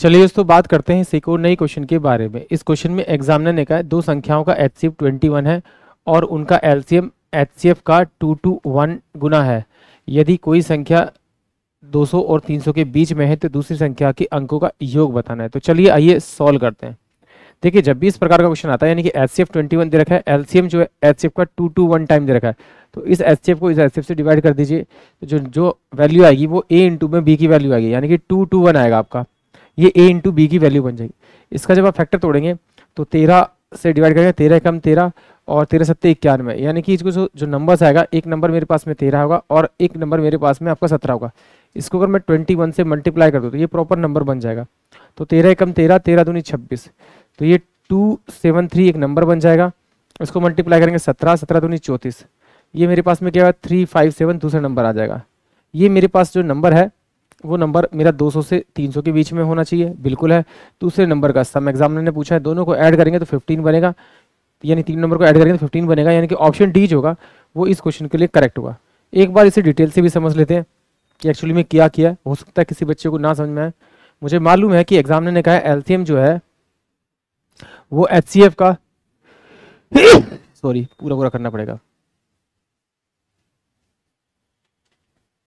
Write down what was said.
चलिए दोस्तों बात करते हैं सिको नई क्वेश्चन के बारे में इस क्वेश्चन में एग्जामिनर ने कहा दो संख्याओं का एच सी है और उनका एलसीएम एच का टू टू वन गुना है यदि कोई संख्या 200 और 300 के बीच में है तो दूसरी संख्या के अंकों का योग बताना है तो चलिए आइए सॉल्व करते हैं देखिए जब भी इस प्रकार का क्वेश्चन आता है यानी कि H C F twenty one दे रखा है एल सी एम जो है एच सी एफ का टू टू वन टाइम दे रखा है तो इस एच सी एफ को इस एच सी एफ से डिवाइड कर दीजिए तो जो जो वैल्यू आएगी वो ए इंटू में बी की वैल्यू आएगी यानी कि टू टू वन आएगा आपका ये ए इंटू बी की वैल्यू बन जाएगी इसका जब आप फैक्टर तोड़ेंगे तो तेरह से डिवाइड करेंगे तेरह कम तेरह और तेरह सत्तर इक्यानवे यानी कि इसको जो नंबर नंबर्स आएगा एक नंबर मेरे पास में तेरह होगा और एक नंबर मेरे पास में आपका सत्रह होगा इसको अगर मैं ट्वेंटी वन से मल्टीप्लाई कर दूँ तो ये प्रॉपर नंबर बन जाएगा तो तेरह कम तेरह तेरह दूनी छब्बीस तो ये टू सेवन थ्री एक नंबर बन जाएगा इसको मल्टीप्लाई करेंगे सत्रह सत्रह दूनी चौंतीस ये मेरे पास में क्या है थ्री फाइव सेवन दूसरा नंबर आ जाएगा ये मेरे पास जो नंबर है वो नंबर मेरा 200 से 300 के बीच में होना चाहिए बिल्कुल है दूसरे नंबर का सम एग्जामिनर ने पूछा है दोनों को ऐड करेंगे तो 15 बनेगा यानी तीन नंबर को ऐड करेंगे तो 15 बनेगा यानी कि ऑप्शन डी जो होगा वो इस क्वेश्चन के लिए करेक्ट होगा एक बार इसे डिटेल से भी समझ लेते हैं कि एक्चुअली में क्या किया हो सकता है किसी बच्चे को ना समझ में आए मुझे मालूम है कि एग्जामिनर ने कहा एल जो है वो एच का सॉरी पूरा पूरा करना पड़ेगा